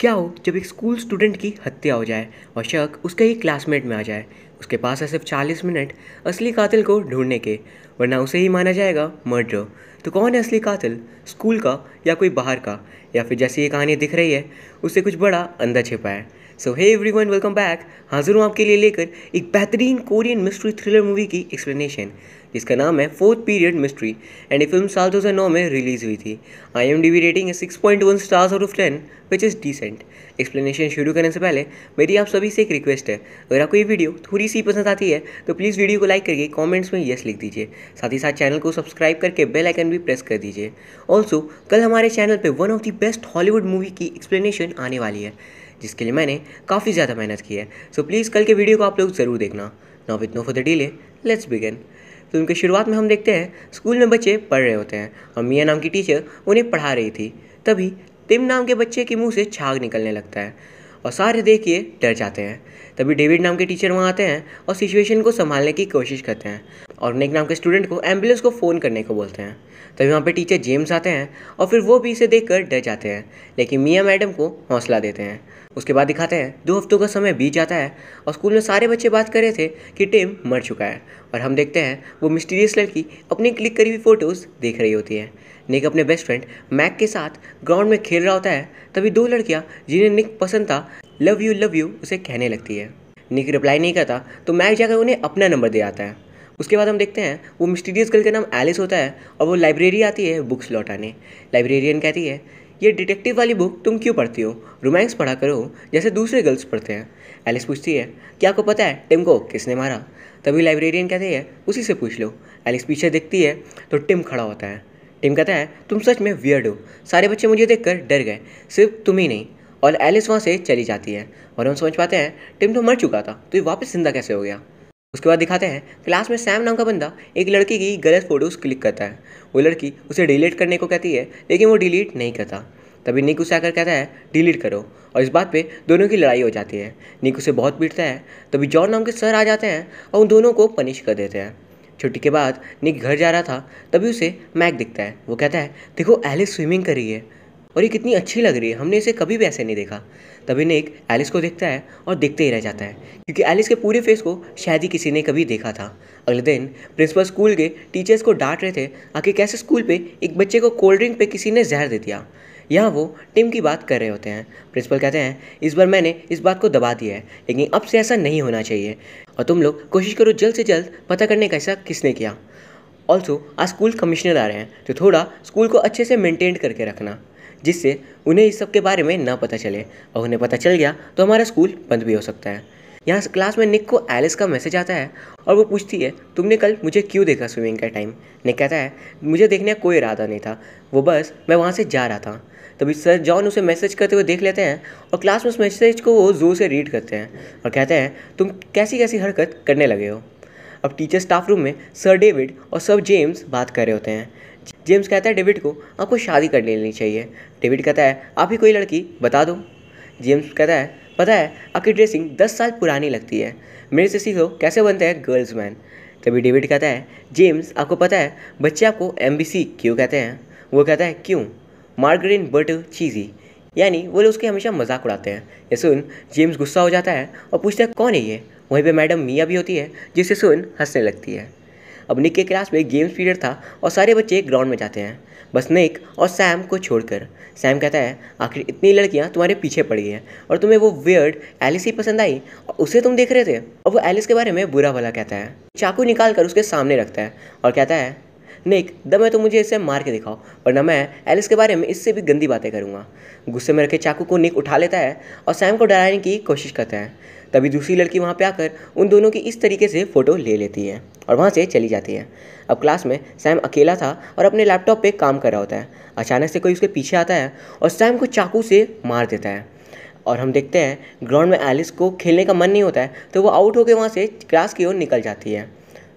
क्या हो जब एक स्कूल स्टूडेंट की हत्या हो जाए और शक उसके ही क्लासमेट में आ जाए उसके पास है सिर्फ चालीस मिनट असली कातिल को ढूंढने के वरना उसे ही माना जाएगा मर्डर तो कौन है असली कातिल स्कूल का या कोई बाहर का या फिर जैसी ये कहानी दिख रही है उससे कुछ बड़ा अंदर छिपा है so hey everyone welcome back हाजिर हूँ आपके लिए लेकर एक बेहतरीन कोरियन मिस्ट्री थ्रिलर मूवी की एक्सप्लेनेशन जिसका नाम है फोर्थ पीरियड मिस्ट्री एंड ये फिल्म साल 2009 में रिलीज़ हुई थी I M D B rating है six point one stars out of ten which is decent explanation शुरू करने से पहले मेरी आप सभी से एक रिक्वेस्ट है अगर आपको ये वीडियो थोड़ी सी पसंद आती है तो प्लीज़ वीडियो को लाइक करके कॉमेंट्स में येस लिख दीजिए साथ ही साथ चैनल को सब्सक्राइब करके बेल आइकन भी प्रेस कर दीजिए ऑल्सो कल हमारे चैनल पर one of the best Hollywood movie की एक्सप्लेनेशन आने वाली है जिसके लिए मैंने काफ़ी ज़्यादा मेहनत की है सो so, प्लीज़ कल के वीडियो को आप लोग ज़रूर देखना now with no for the delay let's begin film की शुरुआत में हम देखते हैं स्कूल में बच्चे पढ़ रहे होते हैं और मियाँ नाम की टीचर उन्हें पढ़ा रही थी तभी तिम नाम के बच्चे के मुंह से छाग निकलने लगता है और सारे देखिए डर जाते हैं तभी डेविड नाम के टीचर वहाँ आते हैं और सिचुएशन को संभालने की कोशिश करते हैं और नेक नाम के स्टूडेंट को एम्बुलेंस को फ़ोन करने को बोलते हैं तभी वहाँ पर टीचर जेम्स आते हैं और फिर वो भी इसे देख कर डर जाते हैं लेकिन मियाँ मैडम को हौसला देते हैं उसके बाद दिखाते हैं दो हफ्तों का समय बीत जाता है और स्कूल में सारे बच्चे बात कर रहे थे कि टिम मर चुका है और हम देखते हैं वो मिस्टीरियस लड़की अपनी क्लिक करी हुई फ़ोटोज़ देख रही होती है निक अपने बेस्ट फ्रेंड मैक के साथ ग्राउंड में खेल रहा होता है तभी दो लड़कियाँ जिन्हें निक पसंद था लव यू लव यू उसे कहने लगती है निक रिप्लाई नहीं करता तो मैक जाकर उन्हें अपना नंबर दे आता है उसके बाद हम देखते हैं वो मिस्टीरियस गर्ल का नाम एलिस होता है और वो लाइब्रेरी आती है बुक्स लौटाने लाइब्रेरियन कहती है ये डिटेक्टिव वाली बुक तुम क्यों पढ़ती हो रोमांस पढ़ा करो जैसे दूसरे गर्ल्स पढ़ते हैं एलिस पूछती है क्या आपको पता है टिम को किसने मारा तभी लाइब्रेरियन कहती है उसी से पूछ लो एलिस पीछे देखती है तो टिम खड़ा होता है टिम कहता है तुम सच में वियर्ड हो सारे बच्चे मुझे देख डर गए सिर्फ तुम ही नहीं और एलिस वहाँ से चली जाती है और हम समझ पाते हैं टिम तो मर चुका था तो ये वापस जिंदा कैसे हो गया उसके बाद दिखाते हैं क्लास में सैम नाम का बंदा एक लड़की की गलत फ़ोटोज़ क्लिक करता है वो लड़की उसे डिलीट करने को कहती है लेकिन वो डिलीट नहीं करता तभी निक उसे आकर कहता है डिलीट करो और इस बात पे दोनों की लड़ाई हो जाती है निक उसे बहुत पीटता है तभी जॉन नाम के सर आ जाते हैं और उन दोनों को पनिश कर देते हैं छुट्टी के बाद निक घर जा रहा था तभी उसे मैक दिखता है वो कहता है देखो एलिस स्विमिंग कर रही है और ये कितनी अच्छी लग रही है हमने इसे कभी भी ऐसे नहीं देखा तभी नेक एलिस को देखता है और देखते ही रह जाता है क्योंकि एलिस के पूरे फेस को शायद ही किसी ने कभी देखा था अगले दिन प्रिंसिपल स्कूल के टीचर्स को डांट रहे थे आखिर कैसे स्कूल पे एक बच्चे को कोल्ड ड्रिंक पे किसी ने जहर दे दिया यहाँ वो टिम की बात कर रहे होते हैं प्रिंसिपल कहते हैं इस बार मैंने इस बात को दबा दिया है लेकिन अब से ऐसा नहीं होना चाहिए और तुम लोग कोशिश करो जल्द से जल्द पता करने का ऐसा किसने किया ऑल्सो आज स्कूल कमिश्नर आ रहे हैं तो थोड़ा स्कूल को अच्छे से मेंटेन करके रखना जिससे उन्हें इस सब के बारे में ना पता चले और उन्हें पता चल गया तो हमारा स्कूल बंद भी हो सकता है यहाँ क्लास में निक को एलिस का मैसेज आता है और वो पूछती है तुमने कल मुझे क्यों देखा स्विमिंग का टाइम निक कहता है मुझे देखने का कोई इरादा नहीं था वो बस मैं वहाँ से जा रहा था तभी सर जॉन उसे मैसेज करते हुए देख लेते हैं और क्लास में उस मैसेज को वो ज़ोर से रीड करते हैं और कहते हैं तुम कैसी कैसी हरकत करने लगे हो अब टीचर स्टाफ रूम में सर डेविड और सर जेम्स बात कर रहे होते हैं जेम्स कहता है डेविड को आपको शादी कर लेनी चाहिए डेविड कहता है आप ही कोई लड़की बता दो जेम्स कहता है पता है आपकी ड्रेसिंग दस साल पुरानी लगती है मेरे से सीखो कैसे बनते हैं गर्ल्स मैन तभी डेविड कहता है जेम्स आपको पता है बच्चे आपको एम क्यों कहते हैं वो कहता है क्यों मार्गरीन बट चीज़ी यानी वो लोग उसके हमेशा मजाक उड़ाते हैं ये सुन जेम्स गुस्सा हो जाता है और पूछता है कौन है ये वहीं पे मैडम मियाँ भी होती है जिसे सुन हंसने लगती है अब निक के क्लास में एक गेम्स पीरियड था और सारे बच्चे ग्राउंड में जाते हैं बस निक और सैम को छोड़कर सैम कहता है आखिर इतनी लड़कियाँ तुम्हारे पीछे पड़ गई हैं और तुम्हें वो वियर्ड एलिस ही पसंद आई और उसे तुम देख रहे थे और वो एलिस के बारे में बुरा भला कहता है चाकू निकाल कर उसके सामने रखता है और कहता है निक द मैं तो मुझे इसे मार के दिखाओ वरना मैं एलिस के बारे में इससे भी गंदी बातें करूँगा गुस्से में रखे चाकू को निक उठा लेता है और सैम को डराने की कोशिश करता है तभी दूसरी लड़की वहाँ पर आकर उन दोनों की इस तरीके से फ़ोटो ले लेती है और वहाँ से चली जाती है अब क्लास में सैम अकेला था और अपने लैपटॉप पे काम कर रहा होता है अचानक से कोई उसके पीछे आता है और सैम को चाकू से मार देता है और हम देखते हैं ग्राउंड में एलिस को खेलने का मन नहीं होता है तो वो आउट होकर वहाँ से क्लास की ओर निकल जाती है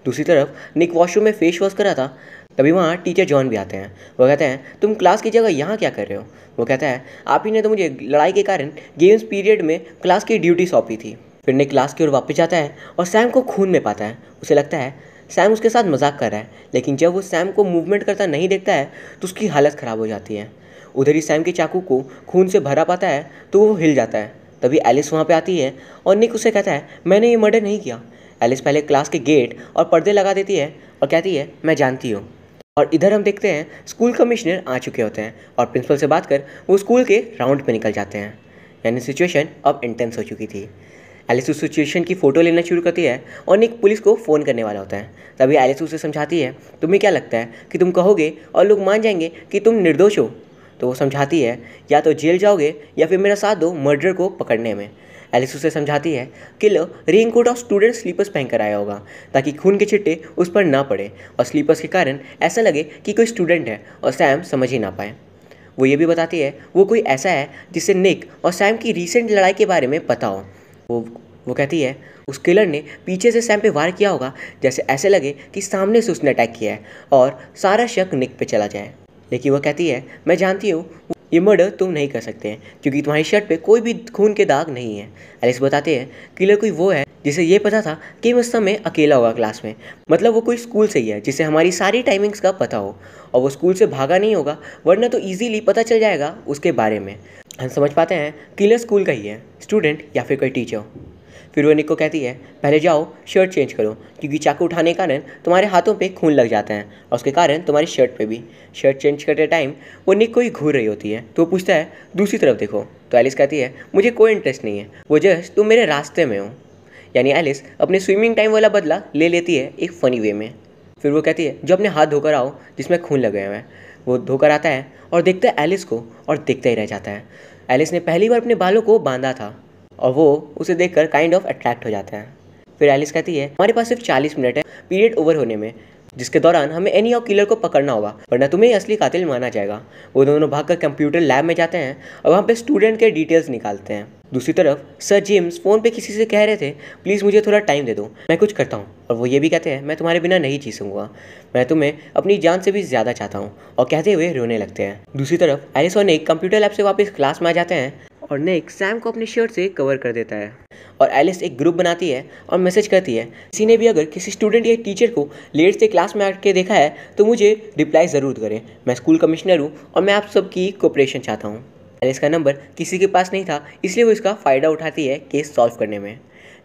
दूसरी तरफ निक वॉशरूम में फेस वॉश करा था तभी वहाँ टीचर जॉन भी आते हैं वो कहते हैं तुम क्लास की जगह यहाँ क्या कर रहे हो वो कहता है आप ही ने तो मुझे लड़ाई के कारण गेम्स पीरियड में क्लास की ड्यूटी सौंपी थी फिर ने क्लास की ओर वापस जाता है और सैम को खून में पाता है उसे लगता है सैम उसके साथ मजाक कर रहा है लेकिन जब वो सैम को मूवमेंट करता नहीं देखता है तो उसकी हालत ख़राब हो जाती है उधर ही सैम के चाकू को खून से भरा पाता है तो वो हिल जाता है तभी एलिस वहाँ पे आती है और निक उसे कहता है मैंने ये मर्डर नहीं किया एलिस पहले क्लास के गेट और पर्दे लगा देती है और कहती है मैं जानती हूँ और इधर हम देखते हैं स्कूल कमिश्नर आ चुके होते हैं और प्रिंसिपल से बात कर वो स्कूल के राउंड पे निकल जाते हैं यानी सिचुएशन अब इंटेंस हो चुकी थी एलिस उस सिचुएशन की फ़ोटो लेना शुरू करती है और निक पुलिस को फ़ोन करने वाला होता है तभी एलिस उसे समझाती है तुम्हें क्या लगता है कि तुम कहोगे और लोग मान जाएंगे कि तुम निर्दोष हो तो वो समझाती है या तो जेल जाओगे या फिर मेरा साथ दो मर्डर को पकड़ने में एलिस उसे समझाती है कि लो रेन कोट और स्टूडेंट स्लीपर्स पहनकर आया होगा ताकि खून के छिट्टे उस पर ना पड़े और स्लीपर्स के कारण ऐसा लगे कि कोई स्टूडेंट है और सैम समझ ही ना पाए वो ये भी बताती है वो कोई ऐसा है जिसे निक और सैम की रिसेंट लड़ाई के बारे में पता हो वो वो कहती है उस किलर ने पीछे से सैम पे वार किया होगा जैसे ऐसे लगे कि सामने से उसने अटैक किया है और सारा शक निक पे चला जाए लेकिन वह कहती है मैं जानती हूँ ये मर्डर तुम नहीं कर सकते हैं क्योंकि तुम्हारी शर्ट पे कोई भी खून के दाग नहीं है एलिस बताते हैं किलर कोई वो है जिसे ये पता था कि मैं उस समय अकेला होगा क्लास में मतलब वो कोई स्कूल से ही है जिसे हमारी सारी टाइमिंग्स का पता हो और वो स्कूल से भागा नहीं होगा वरना तो ईजीली पता चल जाएगा उसके बारे में हम समझ पाते हैं किलर स्कूल का ही है स्टूडेंट या फिर कोई टीचर फिर वो निक को कहती है पहले जाओ शर्ट चेंज करो क्योंकि चाकू उठाने के कारण तुम्हारे हाथों पे खून लग जाता है और उसके कारण तुम्हारी शर्ट पे भी शर्ट चेंज करते टाइम वो निक को ही घूर रही होती है तो वो पूछता है दूसरी तरफ देखो तो एलिस कहती है मुझे कोई इंटरेस्ट नहीं है वो जस्ट तुम मेरे रास्ते में हो यानी एलिस अपने स्विमिंग टाइम वाला बदला ले लेती है एक फ़नी वे में फिर वो कहती है जो अपने हाथ धोकर आओ जिसमें खून लगे हुए हैं वो धोकर आता है और देखता है एलिस को और देखता ही रह जाता है एलिस ने पहली बार अपने बालों को बांधा था और वो उसे कर काइंड ऑफ अट्रैक्ट हो जाते हैं फिर एलिस कहती है हमारे पास सिर्फ चालीस मिनट है पीरियड ओवर होने में जिसके दौरान हमें एनी और किलर को पकड़ना होगा वरना तुम्हें असली कातिल माना जाएगा वो दोनों भागकर कंप्यूटर लैब में जाते हैं और वहाँ पे स्टूडेंट के डिटेल्स निकालते हैं दूसरी तरफ सर जेम्स फ़ोन पे किसी से कह रहे थे प्लीज़ मुझे थोड़ा टाइम दे दो मैं कुछ करता हूँ और वो ये भी कहते हैं मैं तुम्हारे बिना नहीं जी सकूँगा मैं तुम्हें अपनी जान से भी ज़्यादा चाहता हूँ और कहते हुए रोने लगते हैं दूसरी तरफ एलिस और नेक कंप्यूटर लैब से वापस क्लास में आ जाते हैं और नेक सैम को अपनी शर्ट से कवर कर देता है और एलिस एक ग्रुप बनाती है और मैसेज करती है किसी ने भी अगर किसी स्टूडेंट या टीचर को लेट से क्लास में आके देखा है तो मुझे रिप्लाई ज़रूर करें मैं स्कूल कमिश्नर हूँ और मैं आप सबकी कोऑपरेशन चाहता हूँ एलिस का नंबर किसी के पास नहीं था इसलिए वो इसका फ़ायदा उठाती है केस सॉल्व करने में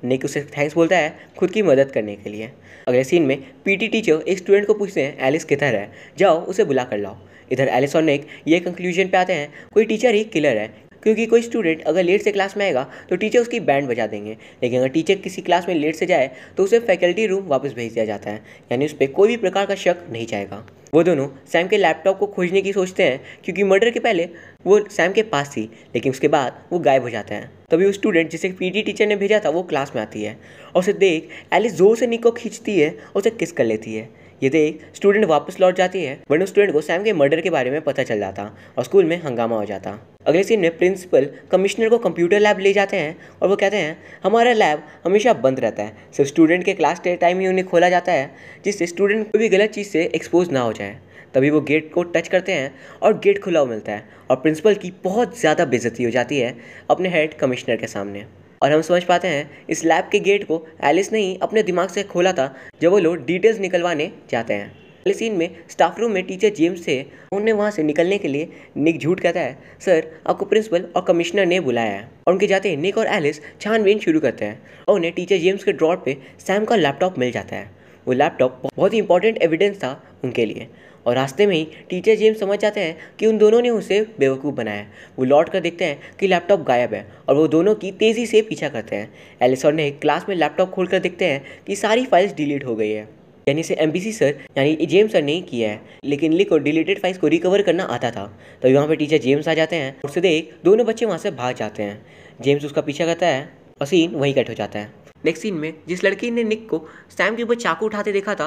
नेक उसे थैंक्स बोलता है खुद की मदद करने के लिए अगले सीन में पीटी टीचर एक स्टूडेंट को पूछते हैं एलिस किधर है जाओ उसे बुला कर लाओ इधर एलिस और नेक ये कंक्लूजन पे आते हैं कोई टीचर ही किलर है क्योंकि कोई स्टूडेंट अगर लेट से क्लास में आएगा तो टीचर उसकी बैंड बजा देंगे लेकिन अगर टीचर किसी क्लास में लेट से जाए तो उसे फैकल्टी रूम वापस भेज दिया जाता है यानी उस पर कोई भी प्रकार का शक नहीं जाएगा वो दोनों सैम के लैपटॉप को खोजने की सोचते हैं क्योंकि मर्डर के पहले वो सैम के पास थी लेकिन उसके बाद वो गायब हो जाते हैं तभी वो स्टूडेंट जिसे पीटी टीचर ने भेजा था वो क्लास में आती है और उसे देख एलिस जोर से निक को खींचती है और उसे किस कर लेती है ये देख स्टूडेंट वापस लौट जाती है वरना स्टूडेंट को सैम के मर्डर के बारे में पता चल जाता और स्कूल में हंगामा हो जाता अगले सीन में प्रिंसिपल कमिश्नर को कंप्यूटर लैब ले जाते हैं और वो कहते हैं हमारा लैब हमेशा बंद रहता है सिर्फ स्टूडेंट के क्लास टाइम ही उन्हें खोला जाता है जिससे स्टूडेंट कोई भी गलत चीज़ से एक्सपोज ना हो जाए हैं तभी वो गेट को टच करते हैं और गेट खुला हुआ मिलता है और प्रिंसिपल की बहुत ज़्यादा बेजती हो जाती है अपने हेड कमिश्नर के सामने और हम समझ पाते हैं इस लैब के गेट को एलिस ने ही अपने दिमाग से खोला था जब वो लोग डिटेल्स निकलवाने जाते हैं अगले सीन में स्टाफ रूम में टीचर जेम्स थे उन्होंने वहाँ से निकलने के लिए निक झूठ कहता है सर आपको प्रिंसिपल और कमिश्नर ने बुलाया है और उनके जाते ही निक और एलिस छानबीन शुरू करते हैं और उन्हें टीचर जेम्स के ड्रॉर पे सैम का लैपटॉप मिल जाता है वो लैपटॉप बहुत ही इंपॉर्टेंट एविडेंस था उनके लिए और रास्ते में ही टीचर जेम्स समझ जाते हैं कि उन दोनों ने उसे बेवकूफ़ बनाया है वो लौट कर देखते हैं कि लैपटॉप गायब है और वो दोनों की तेज़ी से पीछा करते हैं एलिसन ने क्लास में लैपटॉप खोल कर देखते हैं कि सारी फाइल्स डिलीट हो गई है यानी से एम सर यानी जेम्स सर ने किया है लेकिन लिक और डिलीटेड फाइल्स को रिकवर करना आता था तो यहाँ पर टीचर जेम्स आ जाते हैं और सीधे दोनों बच्चे वहाँ से भाग जाते हैं जेम्स उसका पीछा करता है और सीन वहीं कट हो जाता है नेक्स्ट सीन में जिस लड़की ने निक को सैम के ऊपर चाकू उठाते देखा था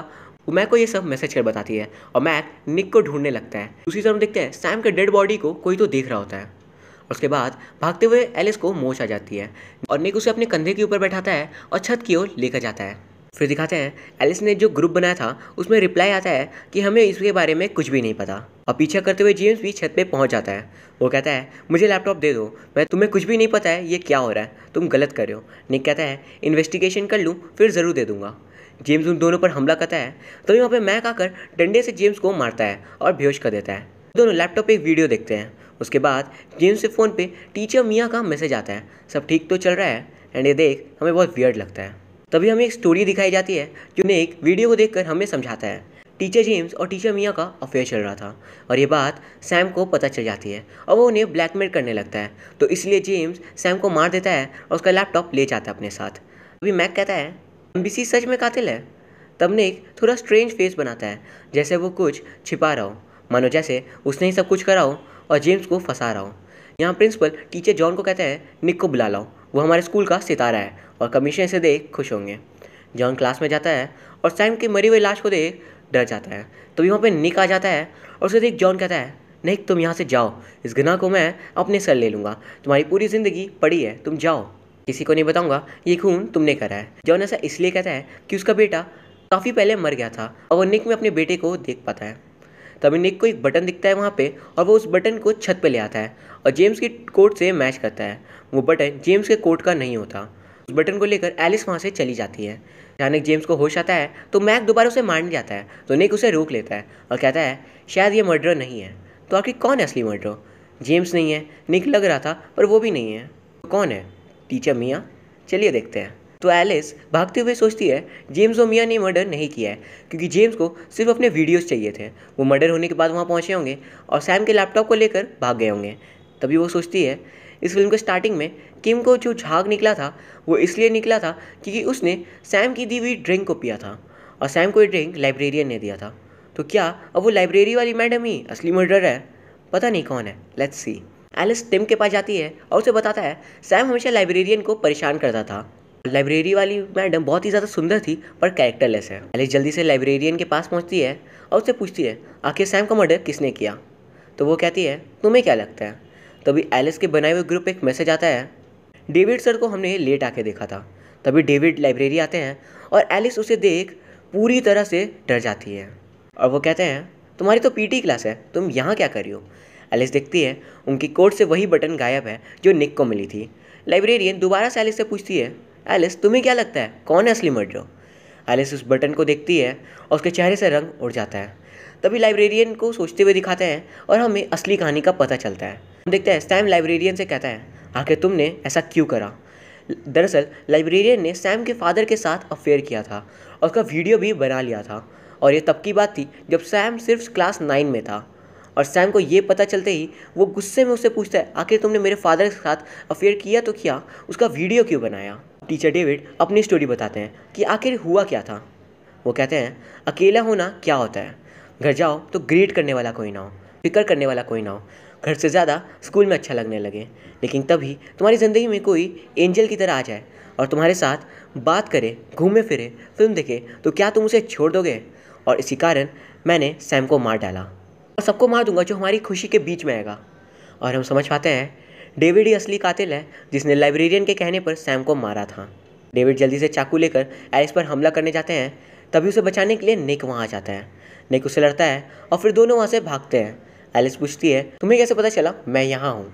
वो मैक को ये सब मैसेज कर बताती है और मैक निक को ढूंढने लगता है दूसरी तरफ देखते हैं सैम के डेड बॉडी को कोई तो देख रहा होता है उसके बाद भागते हुए एलिस को मोच आ जाती है और निक उसे अपने कंधे के ऊपर बैठाता है और छत की ओर लेकर जाता है फिर दिखाते हैं एलिस ने जो ग्रुप बनाया था उसमें रिप्लाई आता है कि हमें इसके बारे में कुछ भी नहीं पता और पीछा करते हुए जेम्स भी छत पे पहुंच जाता है वो कहता है मुझे लैपटॉप दे दो मैं तुम्हें कुछ भी नहीं पता है ये क्या हो रहा है तुम गलत कर रहे हो निक कहता है इन्वेस्टिगेशन कर लूँ फिर ज़रूर दे दूँगा जेम्स उन दोनों पर हमला करता है तो वहाँ पर मैक आकर डंडे से जेम्स को मारता है और बेहोश कर देता है दोनों लैपटॉप पर एक वीडियो देखते हैं उसके बाद जेम्स के फ़ोन पर टीचर मियाँ का मैसेज आता है सब ठीक तो चल रहा है एंड ये देख हमें बहुत वियर्ड लगता है तभी हमें एक स्टोरी दिखाई जाती है जो ने एक वीडियो को देखकर हमें समझाता है टीचर जेम्स और टीचर मियाँ का अफेयर चल रहा था और ये बात सैम को पता चल जाती है और वो उन्हें ब्लैकमेल करने लगता है तो इसलिए जेम्स सैम को मार देता है और उसका लैपटॉप ले जाता है अपने साथ अभी मैक कहता है एम सच में कातिल है तब ने एक थोड़ा स्ट्रेंज फेस बनाता है जैसे वो कुछ छिपा रहा हो मानो जैसे उसने ही सब कुछ करा हो और जेम्स को फंसा रहा हो यहाँ प्रिंसिपल टीचर जॉन को कहता है निक को बुला लाओ वो हमारे स्कूल का सितारा है और कमीशन से देख खुश होंगे जॉन क्लास में जाता है और सैम की मरी हुई लाश को देख डर जाता है तभी वहाँ पे निक आ जाता है और उसे देख जॉन कहता है नहीं तुम यहाँ से जाओ इस गुनाह को मैं अपने सर ले लूँगा तुम्हारी पूरी ज़िंदगी पड़ी है तुम जाओ किसी को नहीं बताऊँगा ये खून तुमने करा है जॉन ऐसा इसलिए कहता है कि उसका बेटा काफ़ी पहले मर गया था और वो निक में अपने बेटे को देख पाता है तभी निक को एक बटन दिखता है वहाँ पे और वो उस बटन को छत पे ले आता है और जेम्स के कोट से मैच करता है वो बटन जेम्स के कोट का नहीं होता उस बटन को लेकर एलिस वहाँ से चली जाती है अचानक जेम्स को होश आता है तो मैक दोबारा उसे मारने जाता है तो निक उसे रोक लेता है और कहता है शायद ये मर्डर नहीं है तो आखिर कौन है असली मर्डर जेम्स नहीं है निक लग रहा था पर वो भी नहीं है तो कौन है टीचर मियाँ चलिए देखते हैं तो एलिस भागते हुए सोचती है जेम्स और मियाँ ने मर्डर नहीं किया है क्योंकि जेम्स को सिर्फ अपने वीडियोस चाहिए थे वो मर्डर होने के बाद वहाँ पहुँचे होंगे और सैम के लैपटॉप को लेकर भाग गए होंगे तभी वो सोचती है इस फिल्म के स्टार्टिंग में किम को जो झाग निकला था वो इसलिए निकला था क्योंकि उसने सैम की दी हुई ड्रिंक को पिया था और सैम को ये ड्रिंक लाइब्रेरियन ने दिया था तो क्या अब वो लाइब्रेरी वाली मैडम ही असली मर्डर है पता नहीं कौन है लेट्स सी एलिस टिम के पास जाती है और उसे बताता है सैम हमेशा लाइब्रेरियन को परेशान करता था लाइब्रेरी वाली मैडम बहुत ही ज़्यादा सुंदर थी पर कैरेक्टरलेस है एलिस जल्दी से लाइब्रेरियन के पास पहुँचती है और उसे पूछती है आखिर सैम का मर्डर किसने किया तो वो कहती है तुम्हें क्या लगता है तभी एलिस के बनाए हुए ग्रुप एक मैसेज आता है डेविड सर को हमने लेट आके देखा था तभी डेविड लाइब्रेरी आते हैं और एलिस उसे देख पूरी तरह से डर जाती है और वो कहते हैं तुम्हारी तो पीटी क्लास है तुम यहाँ क्या कर रही हो एलिस देखती है उनकी कोट से वही बटन गायब है जो निक को मिली थी लाइब्रेरियन दोबारा से एलिस से पूछती है एलिस तुम्हें क्या लगता है कौन है असली मर्डर एलिस उस बटन को देखती है और उसके चेहरे से रंग उड़ जाता है तभी लाइब्रेरियन को सोचते हुए दिखाते हैं और हमें असली कहानी का पता चलता है हम देखते हैं स्टैम लाइब्रेरियन से कहता है आखिर तुमने ऐसा क्यों करा दरअसल लाइब्रेरियन ने सैम के फादर के साथ अफेयर किया था और उसका वीडियो भी बना लिया था और ये तब की बात थी जब सैम सिर्फ क्लास नाइन में था और सैम को ये पता चलते ही वो गुस्से में उससे पूछता है आखिर तुमने मेरे फादर के साथ अफेयर किया तो किया उसका वीडियो क्यों बनाया टीचर डेविड अपनी स्टोरी बताते हैं कि आखिर हुआ क्या था वो कहते हैं अकेला होना क्या होता है घर जाओ तो ग्रीट करने वाला कोई ना हो फिक्र करने वाला कोई ना हो घर से ज़्यादा स्कूल में अच्छा लगने लगे लेकिन तभी तुम्हारी ज़िंदगी में कोई एंजल की तरह आ जाए और तुम्हारे साथ बात करे घूमे फिरे फिल्म देखे तो क्या तुम उसे छोड़ दोगे और इसी कारण मैंने सैम को मार डाला और सबको मार दूंगा जो हमारी खुशी के बीच में आएगा और हम समझ पाते हैं डेविड ही असली कातिल है जिसने लाइब्रेरियन के कहने पर सैम को मारा था डेविड जल्दी से चाकू लेकर एलिस पर हमला करने जाते हैं तभी उसे बचाने के लिए निक वहाँ आ जाता है निक उसे लड़ता है और फिर दोनों वहाँ से भागते हैं एलिस पूछती है तुम्हें कैसे पता चला मैं यहाँ हूँ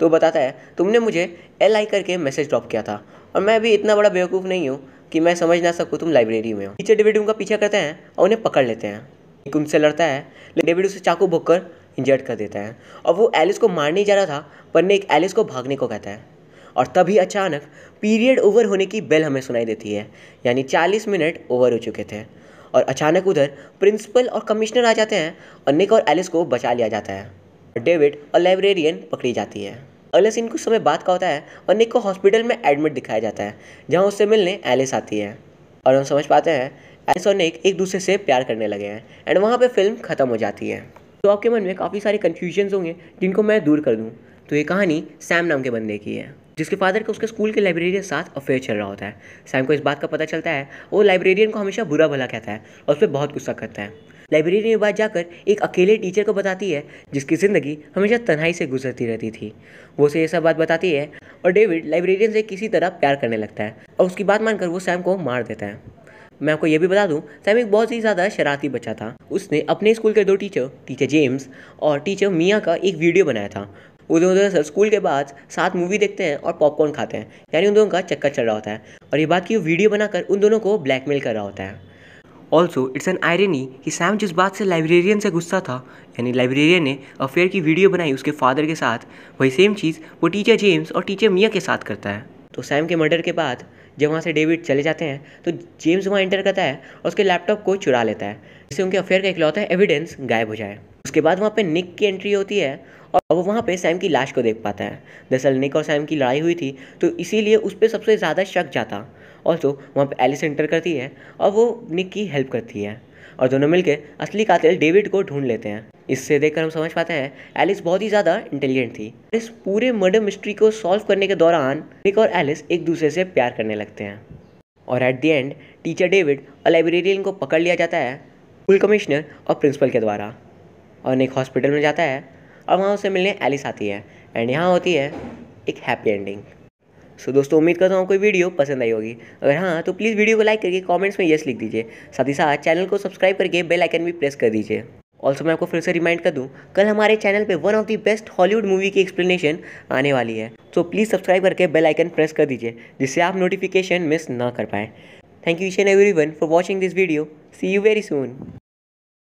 तो बताता है तुमने मुझे एल आई करके मैसेज ड्रॉप किया था और मैं अभी इतना बड़ा बेवकूफ़ नहीं हूँ कि मैं समझ ना सकूँ तुम लाइब्रेरी में हो टीचर डेविड उनका पीछा करते हैं और उन्हें पकड़ लेते हैं एक उनसे लड़ता है लेकिन डेविड उसे चाकू भोग कर इंजर्ट कर देता है और वो एलिस को मारने जा रहा था पर ने एक एलिस को भागने को कहता है और तभी अचानक पीरियड ओवर होने की बेल हमें सुनाई देती है यानी 40 मिनट ओवर हो चुके थे और अचानक उधर प्रिंसिपल और कमिश्नर आ जाते हैं और निक और एलिस को बचा लिया जाता है डेविड और लाइब्रेरियन पकड़ी जाती है एलिस इनको कुछ समय बाद का होता है और निक को हॉस्पिटल में एडमिट दिखाया जाता है जहाँ उससे मिलने एलिस आती है और हम समझ पाते हैं एलिस और निक एक दूसरे से प्यार करने लगे हैं एंड वहाँ पर फिल्म ख़त्म हो जाती है तो आपके मन में काफ़ी सारे कन्फ्यूजन्स होंगे जिनको मैं दूर कर दूँ तो ये कहानी सैम नाम के बंदे की है जिसके फादर का उसके स्कूल के लाइब्रेरी के साथ अफेयर चल रहा होता है सैम को इस बात का पता चलता है वो लाइब्रेरियन को हमेशा बुरा भला कहता है और उस पर बहुत गुस्सा करता है लाइब्रेरी में बात जाकर एक अकेले टीचर को बताती है जिसकी ज़िंदगी हमेशा तन्हाई से गुजरती रहती थी वो उसे ये सब बात बताती है और डेविड लाइब्रेरियन से किसी तरह प्यार करने लगता है और उसकी बात मानकर वो सैम को मार देता है मैं आपको ये भी बता दूं सैम एक बहुत ही ज़्यादा शरारती बच्चा था उसने अपने स्कूल के दो टीचर टीचर जेम्स और टीचर मियाँ का एक वीडियो बनाया था दोनों दोनों स्कूल के बाद साथ मूवी देखते हैं और पॉपकॉर्न खाते हैं यानी उन दोनों का चक्कर चल रहा होता है और ये बात की वो वीडियो बनाकर उन दोनों को ब्लैकमेल कर रहा होता है ऑल्सो इट्स एन आयरनी कि सैम जिस बात से लाइब्रेरियन से गुस्सा था यानी लाइब्रेरियन ने अफेयर की वीडियो बनाई उसके फादर के साथ वही सेम चीज़ वो टीचर जेम्स और टीचर मिया के साथ करता है तो सैम के मर्डर के बाद जब वहाँ से डेविड चले जाते हैं तो जेम्स वहाँ एंटर करता है और उसके लैपटॉप को चुरा लेता है जिससे उनके अफेयर का इकलौता एविडेंस गायब हो जाए उसके बाद वहाँ पे निक की एंट्री होती है और वो वहाँ पे सैम की लाश को देख पाता है दरअसल निक और सैम की लड़ाई हुई थी तो इसीलिए उस पर सबसे ज़्यादा शक जाता और तो वहाँ पे एलिस एंटर करती है और वो निक की हेल्प करती है और दोनों मिलकर असली कातिल डेविड को ढूंढ लेते हैं इससे देखकर हम समझ पाते हैं एलिस बहुत ही ज़्यादा इंटेलिजेंट थी इस पूरे मर्डर मिस्ट्री को सॉल्व करने के दौरान निक और एलिस एक दूसरे से प्यार करने लगते हैं और at the end teacher David और लाइब्रेरियन को पकड़ लिया जाता है स्कूल कमिश्नर और प्रिंसिपल के द्वारा और निक हॉस्पिटल में जाता है और वहाँ उसे मिलने एलिस आती है एंड यहाँ होती है एक हैप्पी एंडिंग सो दोस्तों उम्मीद करता हूँ आपको वीडियो पसंद आई होगी अगर हाँ तो प्लीज़ वीडियो को लाइक करके कॉमेंट्स में येस लिख दीजिए साथ ही साथ चैनल को सब्सक्राइब करके बेल आइकन भी प्रेस कर दीजिए ऑल्सो मैं आपको फिर से रिमाइंड कर दूँ कल हमारे चैनल पर one of the best Hollywood movie की एक्सप्लेनेशन आने वाली है तो प्लीज़ सब्सक्राइब करके बेल आइकन प्रेस कर दीजिए जिससे आप नोटिफिकेशन मिस ना कर पाएँ thank you each and everyone for watching this video see you very soon